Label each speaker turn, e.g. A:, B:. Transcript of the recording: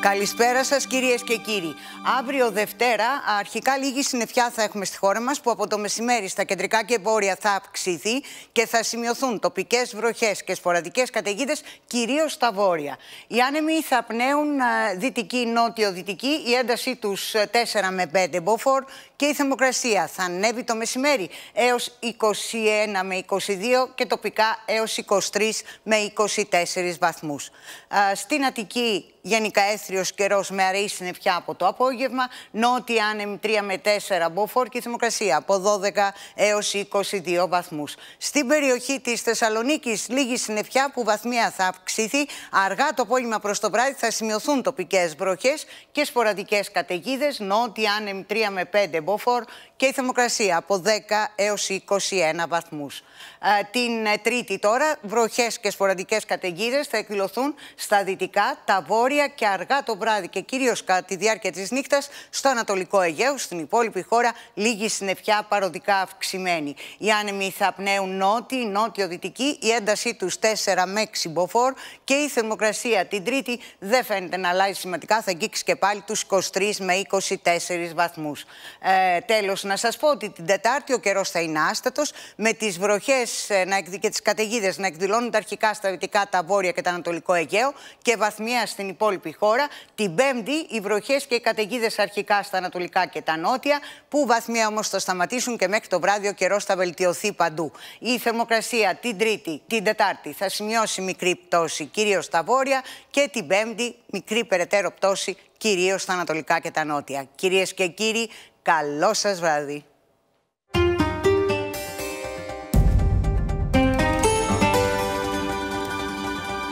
A: Καλησπέρα σας, κυρίες και κύριοι. Αύριο Δευτέρα, αρχικά λίγη συννεφιά θα έχουμε στη χώρα μας, που από το μεσημέρι στα κεντρικά και βόρεια θα αυξηθεί και θα σημειωθούν τοπικές βροχές και σποραδικές καταιγίδες, κυρίως στα βόρεια. Οι άνεμοι θα πνέουν δυτική, νότιο-δυτική, η ένταση τους 4 ε, με 5 μποφόρ και η θερμοκρασία θα ανέβει το μεσημέρι έως 21 με 22 και τοπικά έως 23 με 24 βαθμού. Στην Αττική, γενικά έθνη Παίστριο καιρός με αραιή συννεφιά από το απόγευμα. Νότια άνεμη 3 με 4 μποφόρ και θερμοκρασία από 12 έω 22 βαθμούς. Στην περιοχή της Θεσσαλονίκης, λίγη συννεφιά που βαθμία θα αυξηθεί. Αργά το απόγευμα προς το βράδυ θα σημειωθούν τοπικές βροχές και σποραδικές καταιγίδες. Νότια άνεμη 3 με 5 μποφόρ και η θερμοκρασία από 10 έω 21 βαθμού. Την Τρίτη τώρα, βροχές και σποραδικές καταιγίδες θα εκδηλωθούν στα δυτικά, τα βόρεια και αργά το βράδυ και κυρίως κατά τη διάρκεια της νύχτας στο Ανατολικό Αιγαίο. Στην υπόλοιπη χώρα λίγη συννεφιά παροδικά αυξημένη. Οι άνεμοι θα πνέουν νότιοι, νότιο-δυτικοί η έντασή τους 4 με 6 μποφόρ και η θερμοκρασία την Τρίτη δεν φαίνεται να αλλάζει σημαντικά. Θα αγγίξει και πάλι τους 23 με 24 βαθμούς. Ε, Τέλος, να σας πω ότι την Τετάρτη ο καιρός θα είναι άστατος, με τις βροχές ε, και τις καταιγίδες να εκδηλώνουν τα αρχικά στα δυτικά, τα βόρεια και τα ανατολικό Αιγαίο και βαθμία στην υπόλοιπη χώρα. Την Πέμπτη, οι βροχές και οι καταιγίδες αρχικά στα ανατολικά και τα νότια, που βαθμία όμως θα σταματήσουν και μέχρι το βράδυ ο καιρός θα βελτιωθεί παντού. Η θερμοκρασία την Τρίτη, την Τετάρτη θα σημειώσει μικρή πτώση, κυρίως στα βόρεια, και την Πέμπτη μικρή περαιτέρω πτώση, κυρίως στα ανατολικά και τα νότια. Κυρίες και κύριοι, καλό σας βράδυ.